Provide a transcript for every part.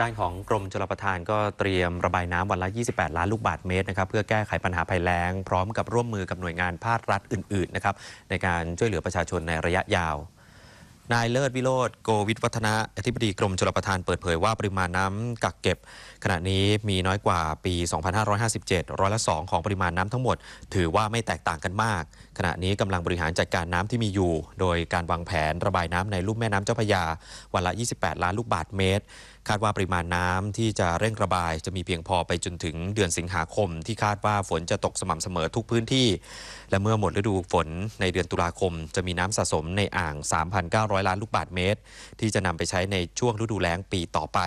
ด้านของกรมชลประทานก็เตรียมระบายน้ำวันละ 28 ล้านลูกบาทเมตรนะครับเพื่อแก้ไขปัญหาภัยแล้งพร้อมกับร่วมมือกับหน่วยงานภาครัฐอื่น ๆ นะครับในการช่วยเหลือประชาชนในระยะยาวนายเลิศวิโรธโกวิทวัฒนะ อธิบดีกรมชลประทานเปิดเผยว่าปริมาณน้ำกักเก็บ ขณะนี้มีน้อยกว่าปี 2557 ร้อยละ2ของปริมาณน้ำทั้งหมดถือว่าไม่แตกต่างกันมาก ขณะนี้กำลังบริหารจัดการน้ำที่มีอยู่ โดยการวางแผนระบายน้ำในลุ่มแม่น้ำเจ้าพระยาวันละ 28 ล้านลูกบาทเมตร คาดว่าปริมาณน้ำที่จะเร่งระบาย จะมีเพียงพอไปจนถึงเดือนสิงหาคม ที่คาดว่าฝนจะตกสม่ำเสมอทุกพื้นที่และเมื่อหมดฤดูฝนในเดือนตุลาคม จะมีน้ำสะสมในอ่าง 3,900 ล้านลูกบาศก์เมตร ที่จะนำไปใช้ในช่วงฤดูแล้งปีต่อไป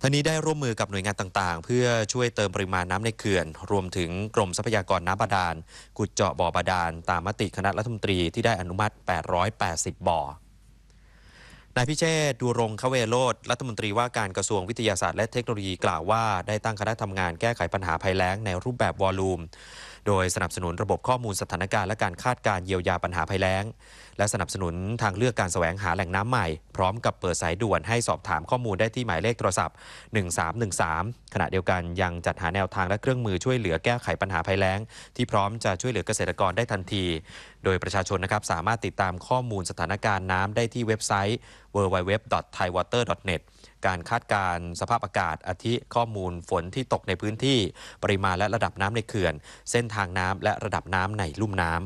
ทนี้ได้ร่วมมือกับหน่วยงานต่างๆ เพื่อช่วยเติมปริมาณน้ำในเขื่อน รวมถึงกรมทรัพยากรน้ำบาดาลขุดเจาะบ่อบาดาลตามมติคณะรัฐมนตรีที่ได้อนุมัติ 880 บ่อ นายพิเชษดูรงคเวโรธรัฐมนตรีว่าการกระทรวงวิทยาศาสตร์และเทคโนโลยีกล่าวว่าได้ตั้งคณะทำงานแก้ไขปัญหาภัยแล้งในรูปแบบวอลลุ่มโดยสนับสนุนระบบข้อมูลสถานการณ์และการคาดการเยียวยาปัญหาภัยแล้ง และสนับสนุนทางเลือกการแสวงหาแหล่งน้ำใหม่พร้อมกับเปิดสายด่วนให้สอบถามข้อมูลได้ที่หมายเลขโทรศัพท์ 1313ขณะเดียวกันยังจัดหาแนวทาง และเครื่องมือช่วยเหลือแก้ไขปัญหาภัยแล้งที่พร้อมจะช่วยเหลือเกษตรกรได้ทันที โดยประชาชนนะครับสามารถติดตามข้อมูลสถานการณ์น้ำได้ที่เว็บไซต์ www.thaiwater.net การคาดการสภาพอากาศ อาทิ ข้อมูลฝนที่ตกในพื้นที่ปริมาณและระดับน้ำในเขื่อน เส้นทางน้ำและระดับน้ำในลุ่มน้ำ